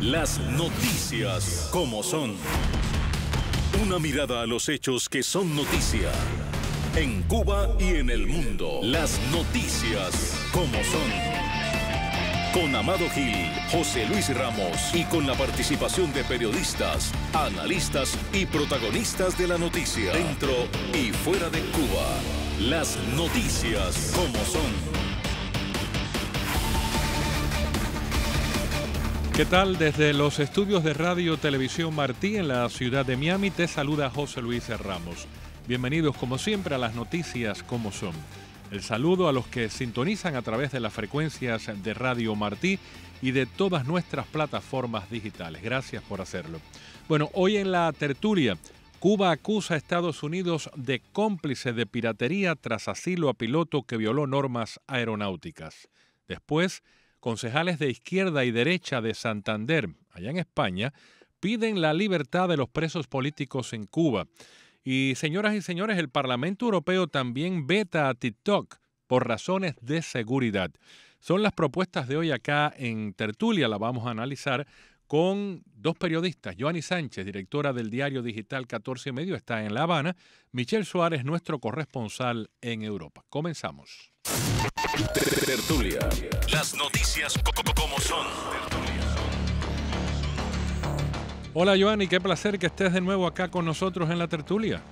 Las noticias como son. Una mirada a los hechos que son noticia. En Cuba y en el mundo. Las noticias como son. Con Amado Gil, José Luis Ramos y con la participación de periodistas, analistas y protagonistas de la noticia. Dentro y fuera de Cuba. Las noticias como son. ¿Qué tal? Desde los estudios de Radio Televisión Martí en la ciudad de Miami te saluda José Luis Ramos. Bienvenidos como siempre a las noticias como son. El saludo a los que sintonizan a través de las frecuencias de Radio Martí y de todas nuestras plataformas digitales. Gracias por hacerlo. Bueno, hoy en la tertulia, Cuba acusa a Estados Unidos de cómplice de piratería tras asilo a piloto que violó normas aeronáuticas. Después, concejales de izquierda y derecha de Santander, allá en España, piden la libertad de los presos políticos en Cuba. Y señoras y señores, el Parlamento Europeo también veta a TikTok por razones de seguridad. Son las propuestas de hoy acá en Tertulia, la vamos a analizar con dos periodistas, Joanny Sánchez, directora del diario digital 14 y medio, está en La Habana, Michelle Suárez, nuestro corresponsal en Europa. Comenzamos. Tertulia. Las noticias como son. Hola Joanny, qué placer que estés de nuevo acá con nosotros en la tertulia.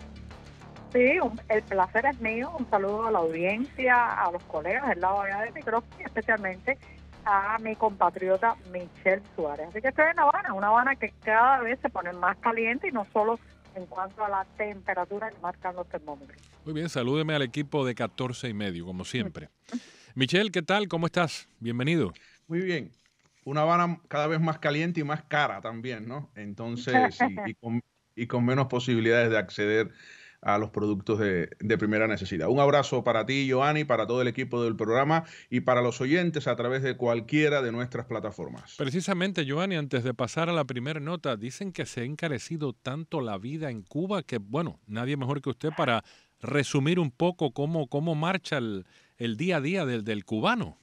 Sí, el placer es mío. Un saludo a la audiencia, a los colegas del lado allá del micrófono y especialmente a mi compatriota Michelle Suárez. Así que estoy en Habana, una Habana que cada vez se pone más caliente y no solo en cuanto a la temperatura que marcan los termómetros. Muy bien, salúdeme al equipo de 14 y medio, como siempre. Michelle, ¿qué tal? ¿Cómo estás? Bienvenido. Muy bien. Una Habana cada vez más caliente y más cara también, ¿no? Entonces, y con menos posibilidades de acceder a los productos de, primera necesidad. Un abrazo para ti, Joanny, para todo el equipo del programa y para los oyentes a través de cualquiera de nuestras plataformas. Precisamente, Joanny, antes de pasar a la primera nota, dicen que se ha encarecido tanto la vida en Cuba que, bueno, nadie mejor que usted para resumir un poco cómo, cómo marcha el, día a día del, del cubano.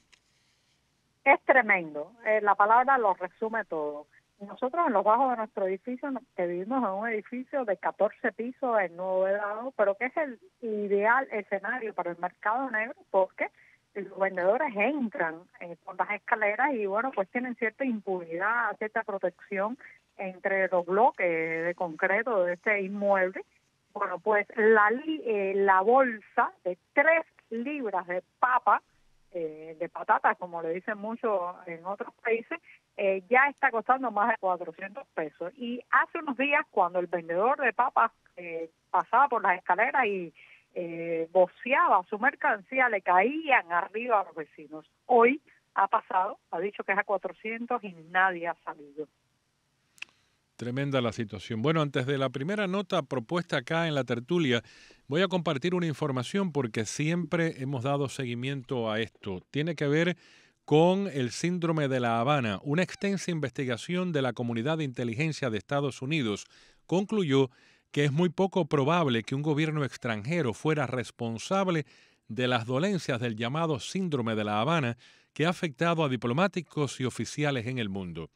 Es tremendo. Eh, la palabra lo resume todo. Nosotros en los bajos de nuestro edificio, que vivimos en un edificio de 14 pisos en nuevo edado, pero que es el ideal escenario para el mercado negro porque los vendedores entran en por las escaleras y bueno, pues tienen cierta impunidad, cierta protección entre los bloques de concreto de este inmueble. Bueno, pues la, eh, la bolsa de tres libras de papa eh, de patatas, como le dicen mucho en otros países, eh, ya está costando más de 400 pesos. Y hace unos días, cuando el vendedor de papas eh, pasaba por las escaleras y eh, boceaba su mercancía, le caían arriba a los vecinos. Hoy ha pasado, ha dicho que es a 400 y nadie ha salido. Tremenda la situación. Bueno, antes de la primera nota propuesta acá en la tertulia, Voy a compartir una información porque siempre hemos dado seguimiento a esto. Tiene que ver con el síndrome de La Habana. Una extensa investigación de la comunidad de inteligencia de Estados Unidos concluyó que es muy poco probable que un gobierno extranjero fuera responsable de las dolencias del llamado síndrome de La Habana que ha afectado a diplomáticos y oficiales en el mundo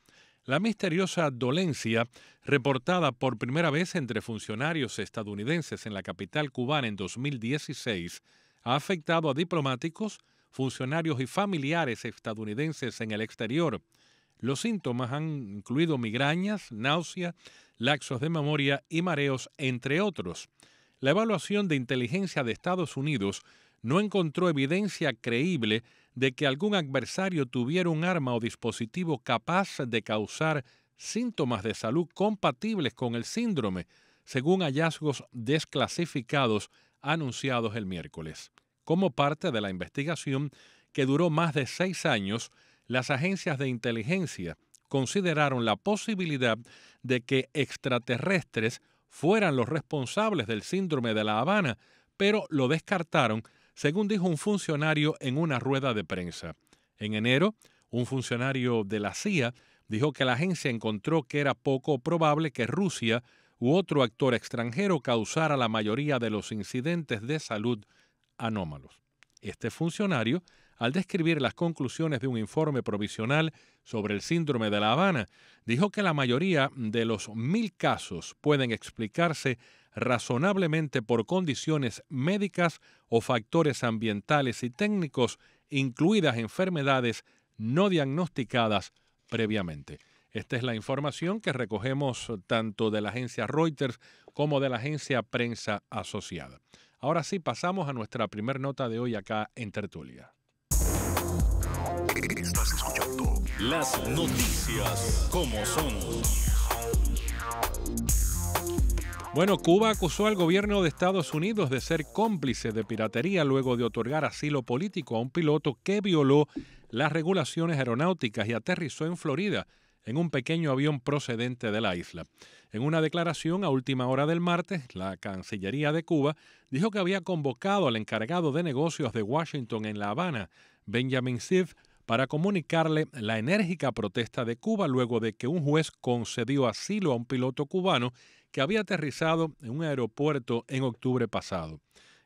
la misteriosa dolencia reportada por primera vez entre funcionarios estadounidenses en la capital cubana en 2016 ha afectado a diplomáticos, funcionarios y familiares estadounidenses en el exterior. Los síntomas han incluido migrañas, náuseas, laxos de memoria y mareos, entre otros. La evaluación de inteligencia de Estados Unidos no encontró evidencia creíble de que algún adversario tuviera un arma o dispositivo capaz de causar síntomas de salud compatibles con el síndrome, según hallazgos desclasificados anunciados el miércoles. Como parte de la investigación, que duró más de seis años, las agencias de inteligencia consideraron la posibilidad de que extraterrestres fueran los responsables del síndrome de La Habana, pero lo descartaron según dijo un funcionario en una rueda de prensa. En enero, un funcionario de la CIA dijo que la agencia encontró que era poco probable que Rusia u otro actor extranjero causara la mayoría de los incidentes de salud anómalos. Este funcionario, al describir las conclusiones de un informe provisional sobre el síndrome de La Habana, dijo que la mayoría de los mil casos pueden explicarse razonablemente por condiciones médicas o factores ambientales y técnicos, incluidas enfermedades no diagnosticadas previamente. Esta es la información que recogemos eh, tanto de la agencia Reuters como de la agencia Prensa Asociada. Ahora sí, pasamos a nuestra primera nota de hoy acá en Tertulia. Estás escuchando las noticias como son. Bueno, Cuba acusó al gobierno de Estados Unidos de ser cómplice de piratería luego de otorgar asilo político a un piloto que violó las regulaciones aeronáuticas y aterrizó en Florida en un pequeño avión procedente de la isla. En una declaración a última hora del martes, la Cancillería de Cuba dijo que había convocado al encargado de negocios de Washington en La Habana, Benjamin Sif, para comunicarle la enérgica protesta de Cuba luego de que un juez concedió asilo a un piloto cubano que había aterrizado en un aeropuerto en octubre pasado.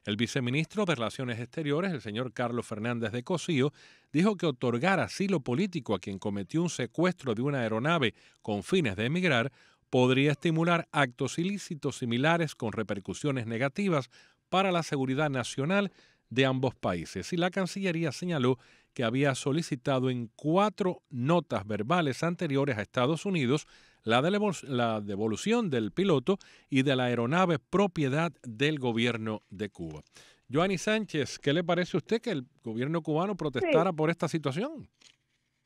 El viceministro de Relaciones Exteriores, el señor Carlos Fernández de Cosío, dijo que otorgar asilo político a quien cometió un secuestro de una aeronave con fines de emigrar podría estimular actos ilícitos similares con repercusiones negativas para la seguridad nacional de ambos países. Y la Cancillería señaló que había solicitado en cuatro notas verbales anteriores a Estados Unidos la, la devolución del piloto y de la aeronave propiedad del gobierno de Cuba. Joanny Sánchez, ¿qué le parece a usted que el gobierno cubano protestara por esta situación?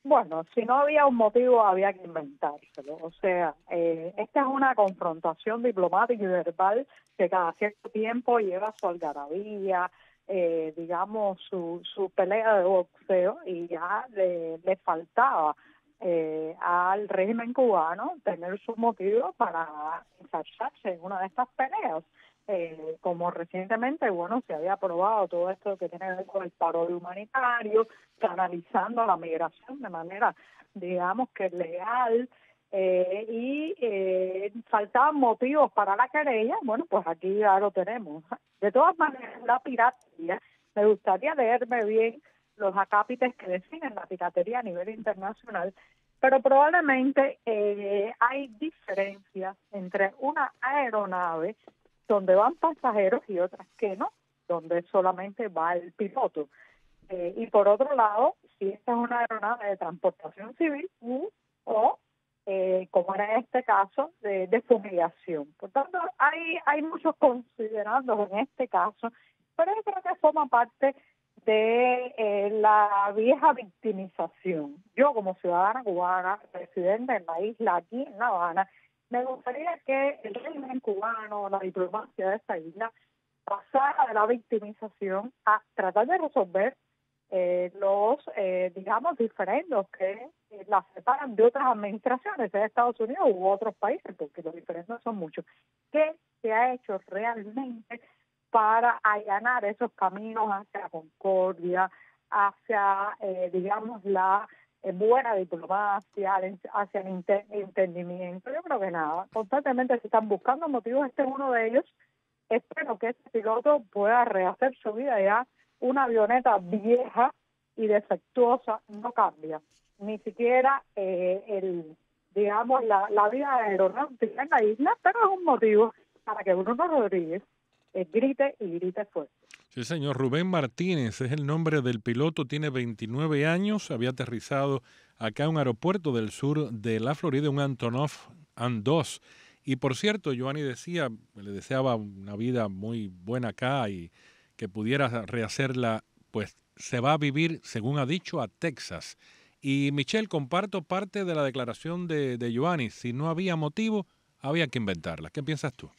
Bueno, si no había un motivo, había que inventárselo. O sea, eh, esta es una confrontación diplomática y verbal que cada cierto tiempo lleva su algarabía, eh, digamos, su, su pelea de boxeo, y ya le, le faltaba eh, al régimen cubano tener sus motivos para ensalzarse en una de estas peleas. Eh, como recientemente, bueno, se había aprobado todo esto que tiene que ver con el paro humanitario, canalizando la migración de manera, digamos que legal, eh, y eh, faltaban motivos para la querella, bueno, pues aquí ya lo tenemos. De todas maneras, la piratería, me gustaría leerme bien los acápites que definen la piratería a nivel internacional, pero probablemente eh, hay diferencias entre una aeronave donde van pasajeros y otras que no, donde solamente va el piloto. Eh, y por otro lado, si esta es una aeronave de transportación civil o, eh, como era este caso, de, fumigación. Por tanto, hay, hay muchos considerandos en este caso, pero yo creo que forma parte de eh, la vieja victimización. Yo como ciudadana cubana, residente en la isla aquí en La Habana, me gustaría que el régimen cubano, la diplomacia de esta isla, pasara de la victimización a tratar de resolver eh, los, eh, digamos, diferendos que la separan de otras administraciones, de Estados Unidos u otros países, porque los diferendos son muchos. ¿Qué se ha hecho realmente para allanar esos caminos hacia la concordia, hacia, eh, digamos, la eh, buena diplomacia, hacia el entendimiento. Yo creo que nada, constantemente se están buscando motivos, este es uno de ellos. Espero que este piloto pueda rehacer su vida ya. Una avioneta vieja y defectuosa no cambia. Ni siquiera eh, el, digamos, la, la vida aeronáutica en la isla, pero es un motivo para que Bruno Rodríguez eh, grita y grita fuerte. Sí, señor. Rubén Martínez es el nombre del piloto, tiene 29 años, había aterrizado acá en un aeropuerto del sur de la Florida, un Antonov An-2. Y por cierto, Giovanni decía, le deseaba una vida muy buena acá y que pudiera rehacerla, pues se va a vivir, según ha dicho, a Texas. Y Michelle, comparto parte de la declaración de, de Giovanni. Si no había motivo, había que inventarla. ¿Qué piensas tú?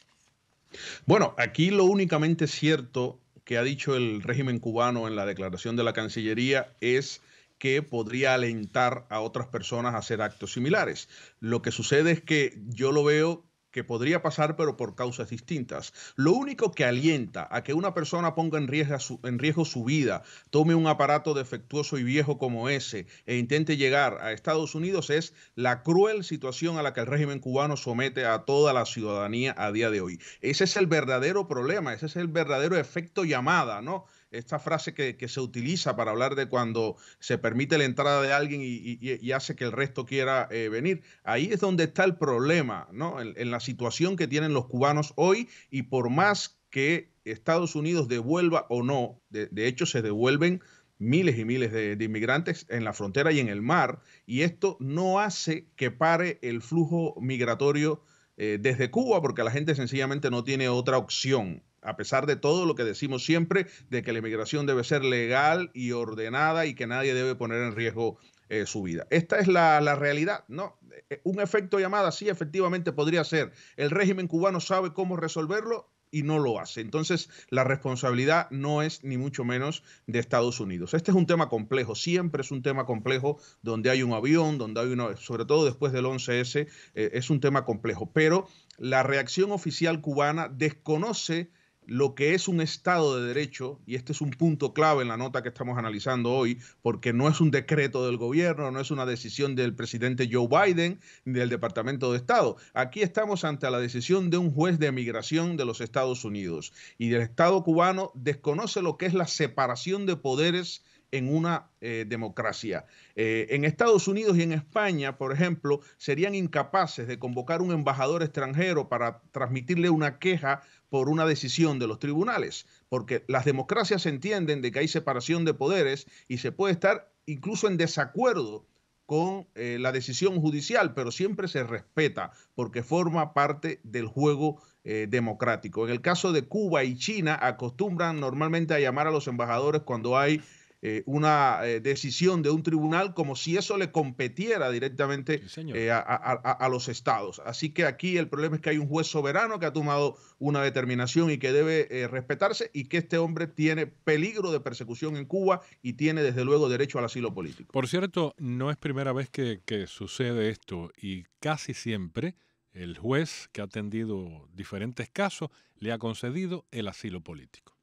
Bueno, aquí lo únicamente cierto que ha dicho el régimen cubano en la declaración de la Cancillería es que podría alentar a otras personas a hacer actos similares. Lo que sucede es que yo lo veo que podría pasar, pero por causas distintas. Lo único que alienta a que una persona ponga en riesgo, su, en riesgo su vida, tome un aparato defectuoso y viejo como ese e intente llegar a Estados Unidos es la cruel situación a la que el régimen cubano somete a toda la ciudadanía a día de hoy. Ese es el verdadero problema, ese es el verdadero efecto llamada, ¿no? esta frase que, se utiliza para hablar de cuando se permite la entrada de alguien y, hace que el resto quiera eh, venir. Ahí es donde está el problema, ¿no? En, la situación que tienen los cubanos hoy y por más que Estados Unidos devuelva o no, de, hecho se devuelven miles y miles de, inmigrantes en la frontera y en el mar, y esto no hace que pare el flujo migratorio eh, desde Cuba, porque la gente sencillamente no tiene otra opción a pesar de todo lo que decimos siempre, de que la inmigración debe ser legal y ordenada y que nadie debe poner en riesgo eh, su vida. Esta es la, realidad, ¿no? Eh, un efecto llamada, sí, efectivamente podría ser. El régimen cubano sabe cómo resolverlo y no lo hace. Entonces, la responsabilidad no es ni mucho menos de Estados Unidos. Este es un tema complejo, siempre es un tema complejo donde hay un avión, donde hay uno. sobre todo después del 11S, eh, es un tema complejo, pero la reacción oficial cubana desconoce lo que es un Estado de Derecho, y este es un punto clave en la nota que estamos analizando hoy, porque no es un decreto del gobierno, no es una decisión del presidente Joe Biden ni del Departamento de Estado. Aquí estamos ante la decisión de un juez de emigración de los Estados Unidos y del Estado cubano desconoce lo que es la separación de poderes en una eh, democracia. Eh, en Estados Unidos y en España, por ejemplo, serían incapaces de convocar un embajador extranjero para transmitirle una queja por una decisión de los tribunales, porque las democracias entienden de que hay separación de poderes y se puede estar incluso en desacuerdo con eh, la decisión judicial, pero siempre se respeta porque forma parte del juego eh, democrático. En el caso de Cuba y China acostumbran normalmente a llamar a los embajadores cuando hay eh, una eh, decisión de un tribunal como si eso le competiera directamente eh, a, los estados. Así que aquí el problema es que hay un juez soberano que ha tomado una determinación y que debe respetarse y que este hombre tiene peligro de persecución en Cuba y tiene desde luego derecho al asilo político. Por cierto, no es primera vez que sucede esto y casi siempre el juez que ha atendido diferentes casos le ha concedido el asilo político.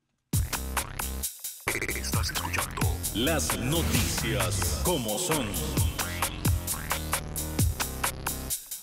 Estás escuchando las noticias como son.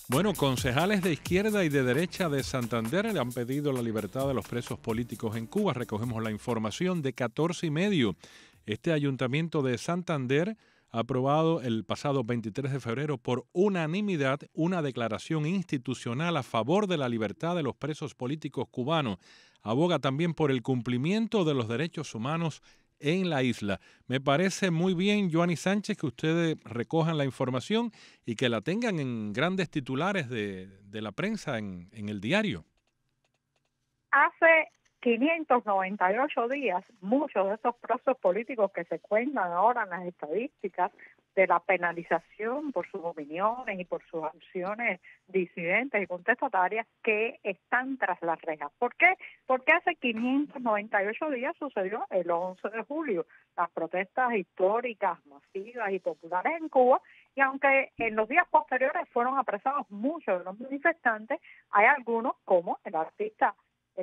Bueno, concejales de izquierda y de derecha de Santander le han pedido la libertad de los presos políticos en Cuba. Recogemos la información de 14 y medio. Este ayuntamiento de Santander ha aprobado el pasado 23 de febrero por unanimidad una declaración institucional a favor de la libertad de los presos políticos cubanos. Aboga también por el cumplimiento de los derechos humanos en la isla. Me parece muy bien, Joanny Sánchez, que ustedes recojan la información y que la tengan en grandes titulares de, la prensa en, en el diario. Hace 598 días, muchos de esos procesos políticos que se cuentan ahora en las estadísticas de la penalización por sus opiniones y por sus acciones disidentes y contestatarias que están tras las rejas. ¿Por qué? Porque hace 598 días sucedió el 11 de julio las protestas históricas, masivas y populares en Cuba y aunque en los días posteriores fueron apresados muchos de los manifestantes, hay algunos como el artista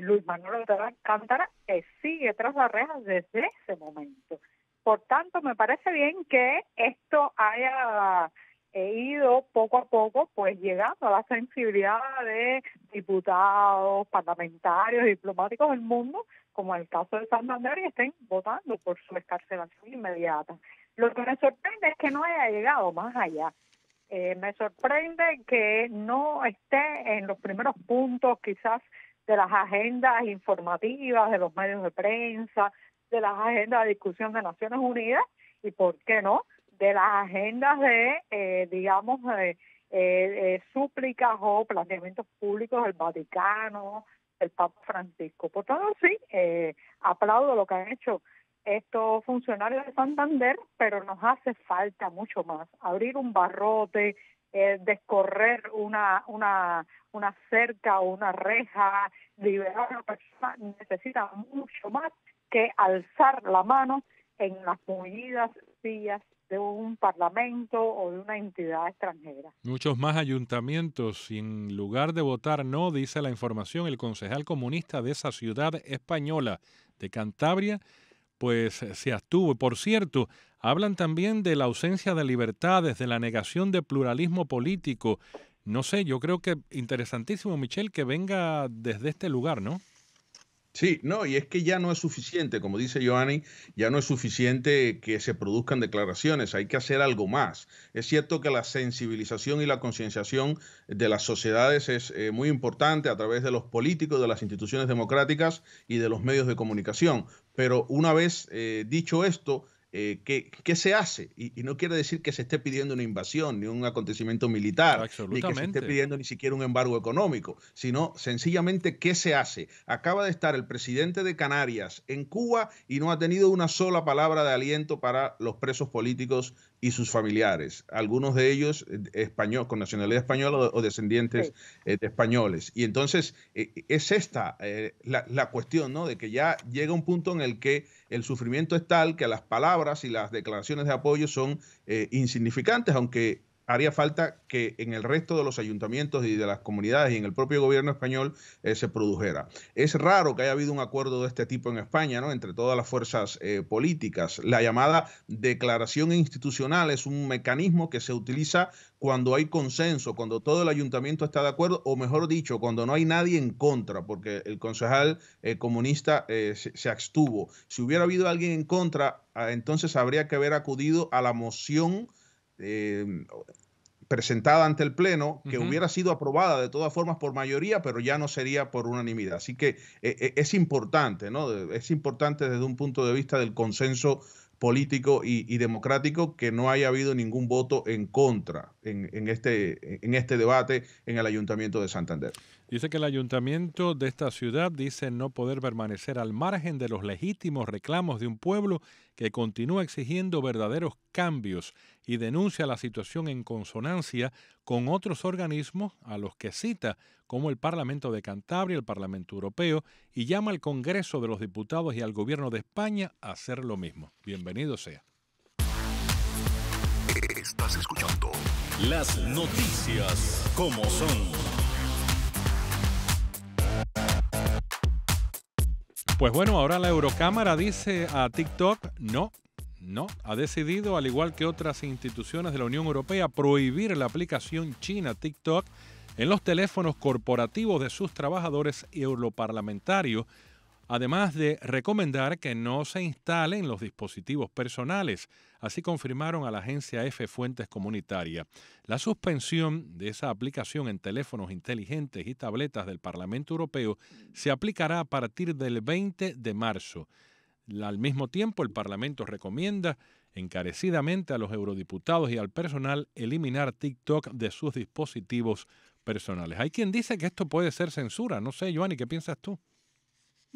Luis Manuel Alcántara que sigue tras las rejas desde ese momento. Por tanto, me parece bien que esto haya eh, ido poco a poco, pues llegando a la sensibilidad de diputados, parlamentarios, diplomáticos del mundo, como en el caso de Santander, y estén votando por su excarcelación inmediata. Lo que me sorprende es que no haya llegado más allá. Eh, me sorprende que no esté en los primeros puntos quizás de las agendas informativas, de los medios de prensa, de las agendas de discusión de Naciones Unidas y, ¿por qué no?, de las agendas de, eh, digamos, eh, eh, eh, súplicas o planteamientos públicos del Vaticano, del Papa Francisco. Por todo sí, aplaudo lo que han hecho estos funcionarios de Santander, pero nos hace falta mucho más. Abrir un barrote, descorrer una, una, una cerca o una reja, liberar a una persona, necesita mucho más que alzar la mano en las mullidas sillas de un parlamento o de una entidad extranjera. Muchos más ayuntamientos, en lugar de votar no, dice la información, el concejal comunista de esa ciudad española de Cantabria, pues se abstuvo. Por cierto, hablan también de la ausencia de libertades, de la negación de pluralismo político. No sé, yo creo que interesantísimo, Michelle, que venga desde este lugar, ¿no? Sí, no, y es que ya no es suficiente, como dice Giovanni, ya no es suficiente que se produzcan declaraciones, hay que hacer algo más. Es cierto que la sensibilización y la concienciación de las sociedades es eh, muy importante a través de los políticos, de las instituciones democráticas y de los medios de comunicación, pero una vez eh, dicho esto, eh, ¿qué, se hace? Y, y, no quiere decir que se esté pidiendo una invasión, ni un acontecimiento militar, ni que se esté pidiendo ni siquiera un embargo económico, sino sencillamente qué se hace. Acaba de estar el presidente de Canarias en Cuba y no ha tenido una sola palabra de aliento para los presos políticos y sus familiares, algunos de ellos eh, español, con nacionalidad española o, descendientes eh, de españoles. Y entonces eh, es esta la, la, cuestión, ¿no? De que ya llega un punto en el que el sufrimiento es tal que las palabras y las declaraciones de apoyo son insignificantes, aunque haría falta que en el resto de los ayuntamientos y de las comunidades y en el propio gobierno español eh, se produjera. Es raro que haya habido un acuerdo de este tipo en España, ¿no? Entre todas las fuerzas eh, políticas. La llamada declaración institucional es un mecanismo que se utiliza cuando hay consenso, cuando todo el ayuntamiento está de acuerdo, o mejor dicho, cuando no hay nadie en contra, porque el concejal eh, comunista se abstuvo. Si hubiera habido alguien en contra, ah, entonces habría que haber acudido a la moción Em, presentada ante el Pleno, que hubiera sido aprobada de todas formas por mayoría, pero ya no sería por unanimidad. Así que eh, eh, es importante, ¿no? Es importante desde un punto de vista del consenso político y, democrático que no haya habido ningún voto en contra en, este, en este debate en el Ayuntamiento de Santander. Dice que el ayuntamiento de esta ciudad dice no poder permanecer al margen de los legítimos reclamos de un pueblo que continúa exigiendo verdaderos cambios y denuncia la situación en consonancia con otros organismos a los que cita, como el Parlamento de Cantabria, el Parlamento Europeo, y llama al Congreso de los Diputados y al Gobierno de España a hacer lo mismo. Bienvenido sea. Estás escuchando las noticias como son. Pues bueno, ahora la Eurocámara dice a TikTok, no, no, ha decidido, al igual que otras instituciones de la Unión Europea, prohibir la aplicación china TikTok en los teléfonos corporativos de sus trabajadores europarlamentarios además de recomendar que no se instalen los dispositivos personales. Así confirmaron a la agencia F Fuentes Comunitaria. La suspensión de esa aplicación en teléfonos inteligentes y tabletas del Parlamento Europeo se aplicará a partir del 20 de marzo. Al mismo tiempo, el Parlamento recomienda encarecidamente a los eurodiputados y al personal eliminar TikTok de sus dispositivos personales. Hay quien dice que esto puede ser censura. No sé, Joanny, ¿qué piensas tú?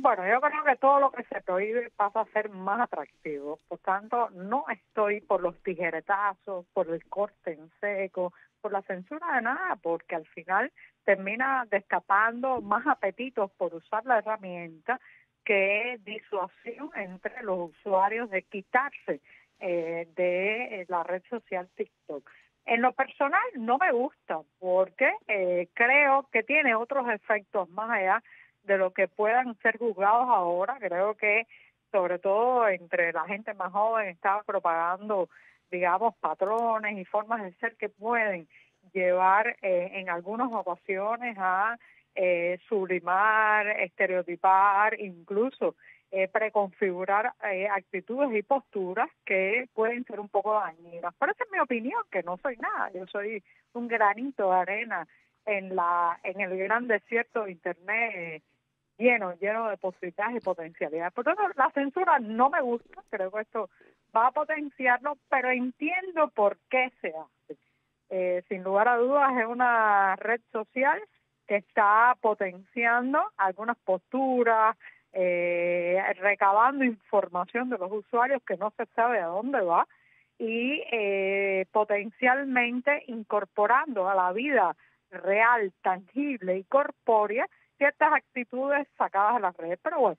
Bueno, yo creo que todo lo que se prohíbe pasa a ser más atractivo. Por tanto, no estoy por los tijeretazos, por el corte en seco, por la censura de nada, porque al final termina destapando más apetitos por usar la herramienta que disuasión entre los usuarios de quitarse eh, de eh, la red social TikTok. En lo personal no me gusta porque eh, creo que tiene otros efectos más allá de lo que puedan ser juzgados ahora. Creo que sobre todo entre la gente más joven está propagando, digamos, patrones y formas de ser que pueden llevar eh, en algunas ocasiones a eh, sublimar, estereotipar, incluso eh, preconfigurar actitudes y posturas que pueden ser un poco dañinas. Pero esa es mi opinión, que no soy nada, yo soy un granito de arena en la en el gran desierto de internet eh, lleno lleno de posibilidades y potencialidades por tanto la censura no me gusta creo que esto va a potenciarlo pero entiendo por qué se hace eh, sin lugar a dudas es una red social que está potenciando algunas posturas eh, recabando información de los usuarios que no se sabe a dónde va y potencialmente incorporando a la vida real, tangible y corpórea ciertas actitudes sacadas de las redes. Pero bueno,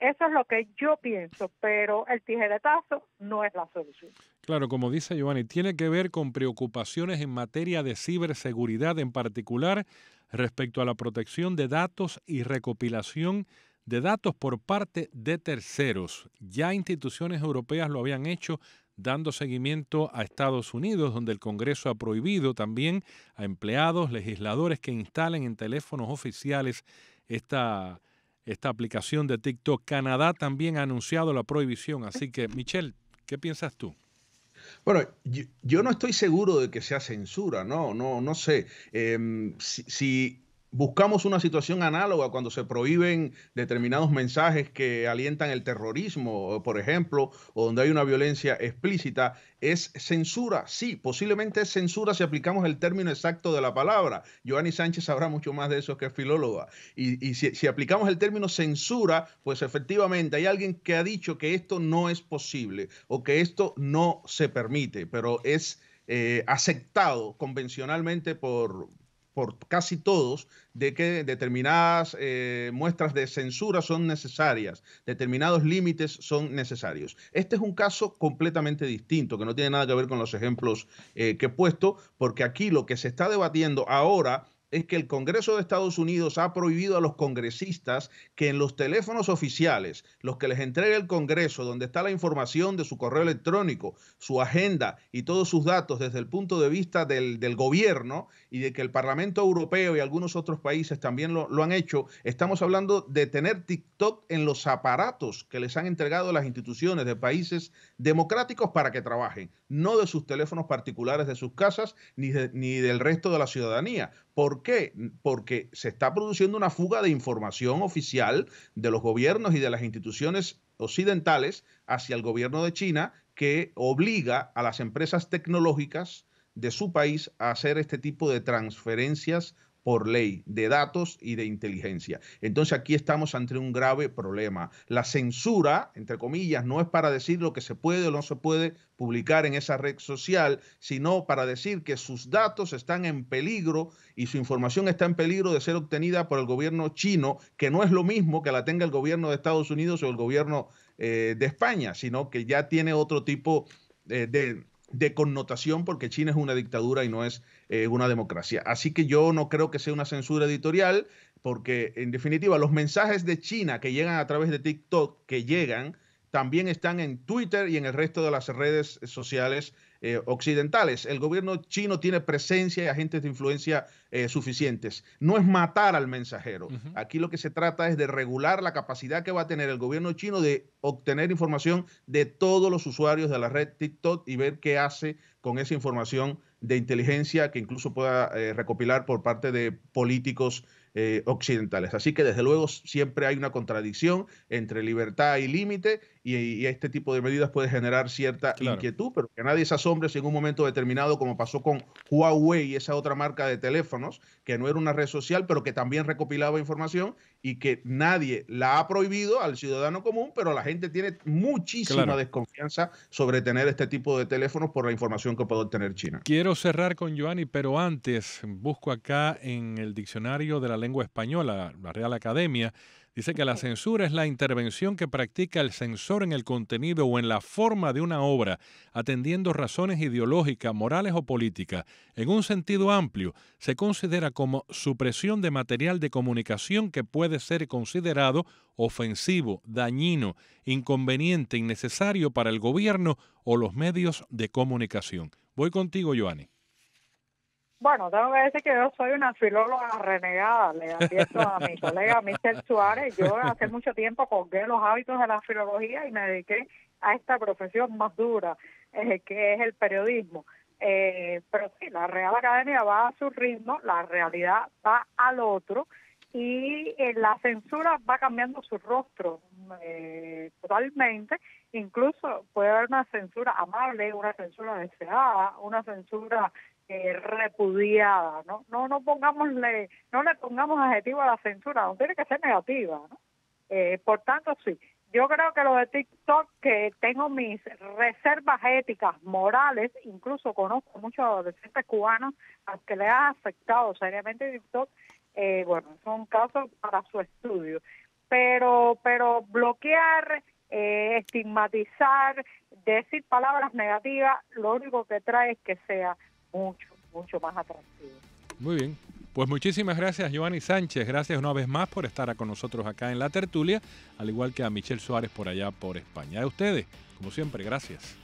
eso es lo que yo pienso, pero el tijeretazo no es la solución. Claro, como dice Giovanni, tiene que ver con preocupaciones en materia de ciberseguridad en particular respecto a la protección de datos y recopilación de datos por parte de terceros. Ya instituciones europeas lo habían hecho, dando seguimiento a Estados Unidos, donde el Congreso ha prohibido también a empleados, legisladores que instalen en teléfonos oficiales esta, esta aplicación de TikTok. Canadá también ha anunciado la prohibición. Así que, Michelle, ¿qué piensas tú? Bueno, yo, no estoy seguro de que sea censura, no, no, no sé. Em, si Buscamos una situación análoga cuando se prohíben determinados mensajes que alientan el terrorismo, por ejemplo, o donde hay una violencia explícita. ¿Es censura? Sí, posiblemente es censura si aplicamos el término exacto de la palabra. Giovanni Sánchez sabrá mucho más de eso que es filóloga. Y, si, aplicamos el término censura, pues efectivamente hay alguien que ha dicho que esto no es posible o que esto no se permite, pero es... Eh, aceptado convencionalmente por, por casi todos de que determinadas eh, muestras de censura son necesarias, determinados límites son necesarios. Este es un caso completamente distinto, que no tiene nada que ver con los ejemplos eh, que he puesto, porque aquí lo que se está debatiendo ahora es que el Congreso de Estados Unidos ha prohibido a los congresistas que en los teléfonos oficiales, los que les entrega el Congreso, donde está la información de su correo electrónico, su agenda y todos sus datos desde el punto de vista del, gobierno y de que el Parlamento Europeo y algunos otros países también lo, han hecho, estamos hablando de tener TikTok en los aparatos que les han entregado las instituciones de países democráticos para que trabajen, no de sus teléfonos particulares de sus casas ni, ni del resto de la ciudadanía. ¿Por qué? Porque se está produciendo una fuga de información oficial de los gobiernos y de las instituciones occidentales hacia el gobierno de China que obliga a las empresas tecnológicas de su país a hacer este tipo de transferencias por ley de datos y de inteligencia. Entonces aquí estamos ante un grave problema. La censura, entre comillas, no es para decir lo que se puede o no se puede publicar en esa red social, sino para decir que sus datos están en peligro y su información está en peligro de ser obtenida por el gobierno chino, que no es lo mismo que la tenga el gobierno de Estados Unidos o el gobierno eh, de España, sino que ya tiene otro tipo eh, de de connotación porque China es una dictadura y no es eh, una democracia. Así que yo no creo que sea una censura editorial porque en definitiva los mensajes de China que llegan a través de TikTok, que llegan, también están en Twitter y en el resto de las redes sociales eh, occidentales. El gobierno chino tiene presencia y agentes de influencia eh, suficientes. No es matar al mensajero. Aquí lo que se trata es de regular la capacidad que va a tener el gobierno chino de obtener información de todos los usuarios de la red TikTok y ver qué hace con esa información de inteligencia que incluso pueda eh, recopilar por parte de políticos occidentales. Así que desde luego siempre hay una contradicción entre libertad y límite y, este tipo de medidas puede generar cierta inquietud, pero que nadie se asome hombres en un momento determinado, como pasó con Huawei, y esa otra marca de teléfonos, que no era una red social, pero que también recopilaba información y que nadie la ha prohibido al ciudadano común, pero la gente tiene muchísima desconfianza sobre tener este tipo de teléfonos por la información que puede obtener China. Quiero cerrar con Joanny, pero antes busco acá en el diccionario de la lengua española, la Real Academia, Dice que la censura es la intervención que practica el censor en el contenido o en la forma de una obra, atendiendo razones ideológicas, morales o políticas. En un sentido amplio, se considera como supresión de material de comunicación que puede ser considerado ofensivo, dañino, inconveniente, innecesario para el gobierno o los medios de comunicación. Voy contigo, Joanny. Bueno, tengo que decir que yo soy una filóloga renegada, le advierto a mi colega Michel Suárez. Yo hace mucho tiempo colgué los hábitos de la filología y me dediqué a esta profesión más dura, eh, que es el periodismo. Eh, pero sí, la Real Academia va a su ritmo, la realidad va al otro y eh, la censura va cambiando su rostro totalmente. Incluso puede haber una censura amable, una censura deseada, una censura repudiada, ¿no? No, no pongámosle, no le pongamos adjetivo a la censura, no tiene que ser negativa, ¿no? Eh, por tanto, sí, yo creo que lo de TikTok, que tengo mis reservas éticas, morales, incluso conozco muchos adolescentes cubanos a los que le ha afectado seriamente TikTok, eh, bueno, son casos para su estudio. Pero, pero bloquear, eh, estigmatizar, decir palabras negativas, lo único que trae es que sea mucho, mucho más atractivo. Muy bien. Pues muchísimas gracias, Giovanni Sánchez. Gracias una vez más por estar con nosotros acá en la tertulia, al igual que a Michelle Suárez por allá por España. A ustedes, como siempre, gracias.